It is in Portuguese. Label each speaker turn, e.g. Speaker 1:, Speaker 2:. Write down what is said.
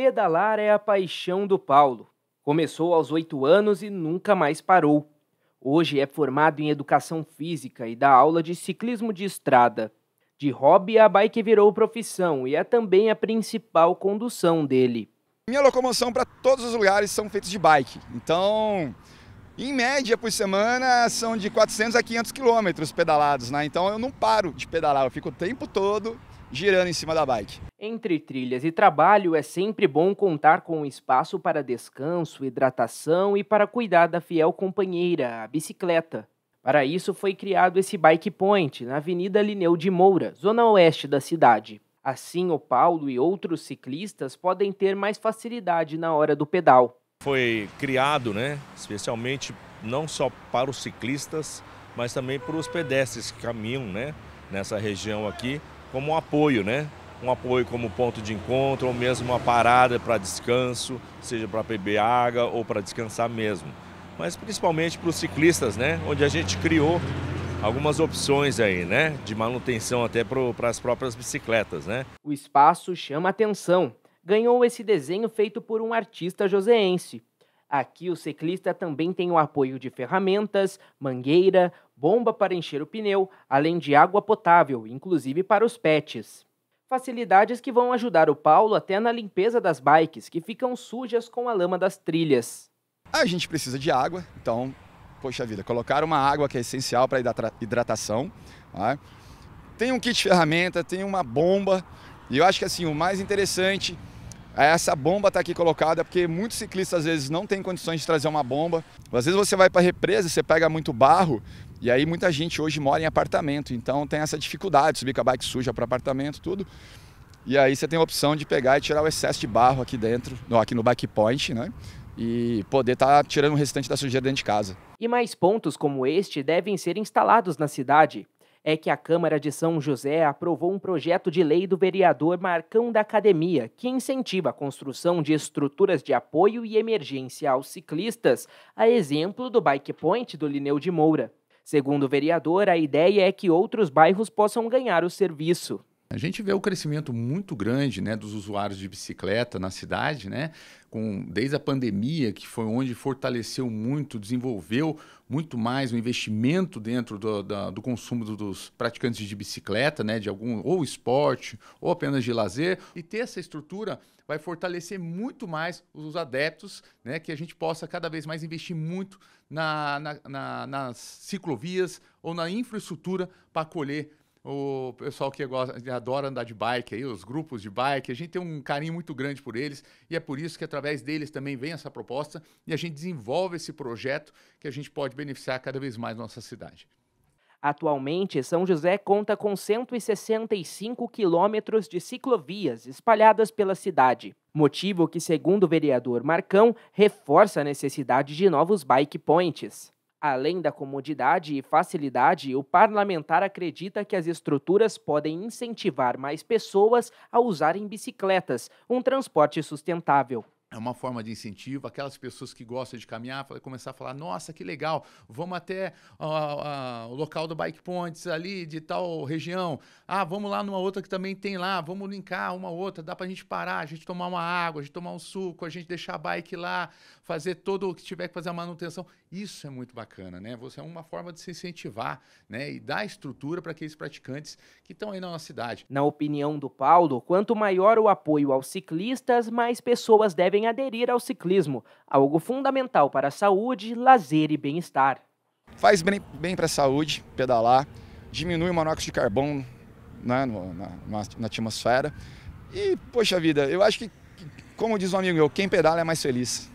Speaker 1: Pedalar é a paixão do Paulo. Começou aos oito anos e nunca mais parou. Hoje é formado em educação física e dá aula de ciclismo de estrada. De hobby, a bike virou profissão e é também a principal condução dele. Minha locomoção para todos os lugares são feitos de bike. Então, em
Speaker 2: média por semana são de 400 a 500 quilômetros pedalados, né? Então eu não paro de
Speaker 1: pedalar, eu fico o tempo todo girando em cima da bike. Entre trilhas e trabalho, é sempre bom contar com um espaço para descanso, hidratação e para cuidar da fiel companheira, a bicicleta. Para isso foi criado esse Bike Point na Avenida Lineu de Moura, zona oeste da cidade. Assim, o Paulo e outros ciclistas podem ter mais
Speaker 3: facilidade na hora do pedal. Foi criado, né, especialmente não só para os ciclistas, mas também para os pedestres que caminham, né, nessa região aqui, como um apoio, né? Um apoio como ponto de encontro ou mesmo uma parada para descanso, seja para beber água ou para descansar mesmo. Mas principalmente para os ciclistas, né? Onde a gente criou algumas opções aí, né? De manutenção até para as próprias bicicletas, né?
Speaker 1: O espaço chama atenção. Ganhou esse desenho feito por um artista joseense. Aqui o ciclista também tem o apoio de ferramentas, mangueira, bomba para encher o pneu, além de água potável, inclusive para os pets. Facilidades que vão ajudar o Paulo até na limpeza das bikes, que ficam sujas com a lama das trilhas. A gente precisa de água, então,
Speaker 2: poxa vida, colocar uma água que é essencial para hidratação. Tá? Tem um kit de ferramenta, tem uma bomba, e eu acho que assim, o mais interessante essa bomba está aqui colocada é porque muitos ciclistas às vezes não têm condições de trazer uma bomba. Às vezes você vai para represa, você pega muito barro e aí muita gente hoje mora em apartamento, então tem essa dificuldade de subir com a bike suja para apartamento, tudo. E aí você tem a opção de pegar e tirar o excesso de barro aqui dentro, aqui no bike point, né? e poder estar tá tirando o restante da sujeira dentro de casa.
Speaker 1: E mais pontos como este devem ser instalados na cidade é que a Câmara de São José aprovou um projeto de lei do vereador Marcão da Academia, que incentiva a construção de estruturas de apoio e emergência aos ciclistas, a exemplo do Bike Point do Lineu de Moura. Segundo o vereador, a ideia é que outros bairros possam ganhar o serviço.
Speaker 4: A gente vê o crescimento muito grande né, dos usuários de bicicleta na cidade, né? Com, desde a pandemia, que foi onde fortaleceu muito, desenvolveu muito mais o investimento dentro do, do consumo do, dos praticantes de bicicleta, né, de algum ou esporte ou apenas de lazer, e ter essa estrutura vai fortalecer muito mais os adeptos, né, que a gente possa cada vez mais investir muito na, na, na nas ciclovias ou na infraestrutura para acolher o pessoal que gosta, adora andar de bike aí, os grupos de bike, a gente tem um carinho muito grande por eles e é por isso que através deles também vem essa proposta e a gente desenvolve esse projeto que a gente
Speaker 1: pode beneficiar cada vez mais nossa cidade. Atualmente, São José conta com 165 quilômetros de ciclovias espalhadas pela cidade. Motivo que, segundo o vereador Marcão, reforça a necessidade de novos bike points. Além da comodidade e facilidade, o parlamentar acredita que as estruturas podem incentivar mais pessoas a usarem bicicletas, um transporte sustentável é uma forma de incentivo. Aquelas pessoas que gostam de caminhar começar a falar: nossa, que
Speaker 4: legal, vamos até uh, uh, o local do Bike Points ali de tal região. Ah, vamos lá numa outra que também tem lá, vamos linkar uma outra. Dá para a gente parar, a gente tomar uma água, a gente tomar um suco, a gente deixar a bike lá, fazer todo o que tiver que fazer a manutenção. Isso é muito bacana, né? Você é uma forma de se incentivar né? e dar estrutura para aqueles praticantes
Speaker 1: que estão aí na nossa cidade. Na opinião do Paulo, quanto maior o apoio aos ciclistas, mais pessoas devem devem aderir ao ciclismo, algo fundamental para a saúde, lazer e bem-estar. Faz bem, bem para a saúde pedalar, diminui o monóxido de carbono
Speaker 2: né, no, na, na, atmosfera. E, poxa vida, eu acho que, como diz um amigo meu, quem pedala é mais feliz.